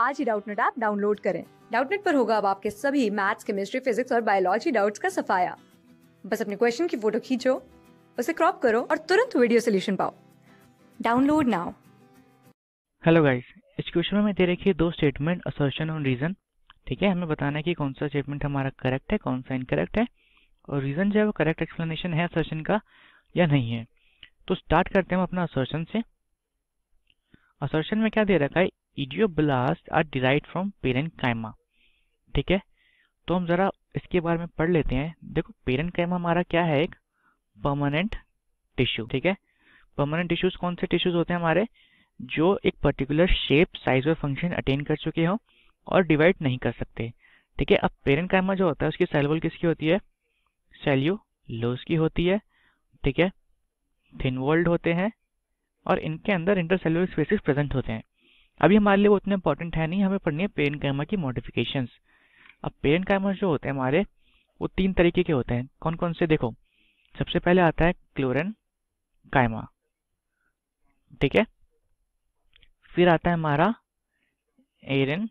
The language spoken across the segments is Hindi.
आज ही डाउटनेट ऐप डाउनलोड करें डाउटनेट पर होगा अब आपके सभी मैथ्स केमिस्ट्री फिजिक्स और बायोलॉजी डाउट्स का सफाया बस अपने क्वेश्चन की फोटो खींचो उसे क्रॉप करो और तुरंत वीडियो सोल्यूशन पाओ डाउनलोड नाउ हेलो गाइस इस क्वेश्चन में दे रखी है दो स्टेटमेंट असर्शन और रीजन ठीक है हमें बताना है कि कौन सा स्टेटमेंट हमारा करेक्ट है कौन सा इनकरेक्ट है और रीजन जो है वो करेक्ट एक्सप्लेनेशन है असर्शन का या नहीं है तो स्टार्ट करते हैं हम अपना असर्शन से असर्शन में क्या दे रखा है इडियोब्लास्ट आर डिराइव फ्रॉम कैमा ठीक है तो हम ज़रा इसके बारे में पढ़ लेते हैं देखो कैमा हमारा क्या है एक परमानेंट टिश्यू ठीक है परमानेंट टिश्यूज कौन से टिश्यूज होते हैं हमारे जो एक पर्टिकुलर शेप साइज और फंक्शन अटेन कर चुके हों और डिवाइड नहीं कर सकते ठीक है अब कैमा जो होता है उसकी सेलवल किसकी होती है सेल्यूलोज की होती है ठीक है थिन वर्ल्ड होते हैं और इनके अंदर इंटरसेलुलर स्पेसिस प्रेजेंट होते हैं अभी हमारे लिए वो उतने इंपॉर्टेंट है नहीं हमें पढ़नी है पेरेंट कैमर की मॉडिफिकेशन अब पेरेंट कैमर जो होते हैं हमारे वो तीन तरीके के होते हैं कौन कौन से देखो सबसे पहले आता है क्लोरन कायमा ठीक है फिर आता है हमारा एरन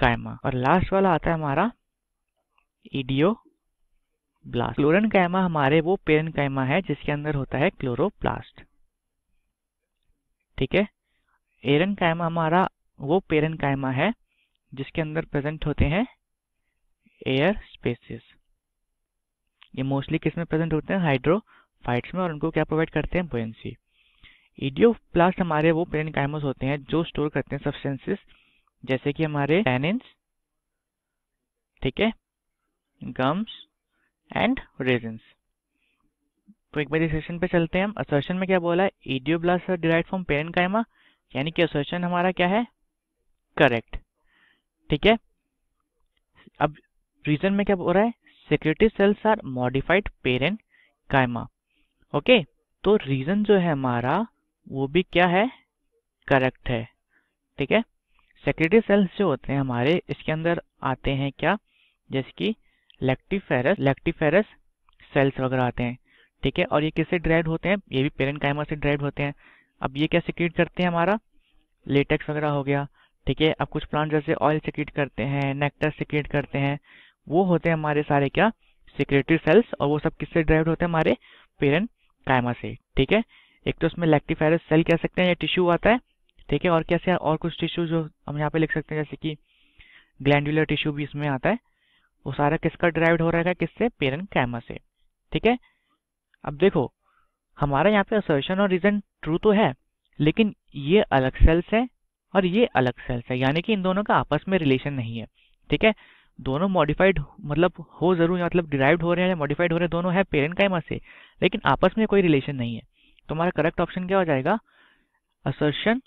कायमा और लास्ट वाला आता है हमारा ईडियो ब्लास्ट क्लोरन कायमा हमारे वो पेरन कायमा है जिसके अंदर होता है क्लोरोप्लास्ट ठीक है एरन कायमा हमारा वो पेरन कायमा है जिसके अंदर प्रेजेंट होते हैं एयर स्पेसिस ये मोस्टली किसमें प्रेजेंट होते हैं हाइड्रोफाइट्स में और उनको क्या प्रोवाइड करते हैं बुएंसी ईडियोप्लास्ट हमारे वो पेरन कायमस होते हैं जो स्टोर करते हैं सब्सटेंसेस जैसे कि हमारे टैनिन्स ठीक है गम्स एंड रेजेंस तो एक बार सेशन पे चलते हैं हम असर्शन में क्या बोला है ब्लास्ट डिराइव फ्रॉम पेरन कायमा यानी कि असर्शन हमारा क्या है करेक्ट ठीक है अब रीजन में क्या हो रहा है secretory cells are modified parenchyma okay तो रीजन जो है हमारा वो भी क्या है करेक्ट है ठीक है सेक्रेटरी सेल्स जो होते हैं हमारे इसके अंदर आते हैं क्या जैसे कि लेक्टिफेरस लेक्टिफेरस सेल्स वगैरह आते हैं ठीक है और ये किससे ड्राइव होते हैं ये भी पेरेंट कायमा से ड्राइव होते हैं अब ये क्या सिक्रीट करते हैं हमारा लेटेक्स वगैरह हो गया ठीक है अब कुछ प्लांट जैसे ऑयल सिक्रीट करते हैं नेक्टर सिक्रीट करते हैं वो होते हैं हमारे सारे क्या सिक्रेटरी सेल्स और वो सब किससे ड्राइव होते हैं हमारे पेरन कायमा से ठीक है एक तो उसमें लैक्टिफायरस सेल कह सकते हैं या टिश्यू आता है ठीक है और कैसे और कुछ टिश्यू जो हम यहाँ पे लिख सकते हैं जैसे कि ग्लैंडुलर टिश्यू भी इसमें आता है वो सारा किसका ड्राइव हो रहा है किससे पेरन कैमा से ठीक है अब देखो हमारा यहाँ पे असर्शन और रीजन ट्रू तो है लेकिन ये अलग सेल्स है और ये अलग सेल्स है यानी कि इन दोनों का आपस में रिलेशन नहीं है ठीक है दोनों मॉडिफाइड मतलब हो जरूर मतलब डिराइव्ड हो रहे हैं या मॉडिफाइड हो रहे हैं दोनों है पेरेंट का से लेकिन आपस में कोई रिलेशन नहीं है तो हमारा करेक्ट ऑप्शन क्या हो जाएगा असर्शन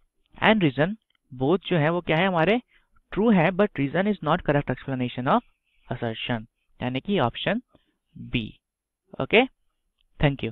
एंड रीजन बोथ जो है वो क्या है हमारे ट्रू है but reason is not correct explanation of assertion यानी कि option B okay thank you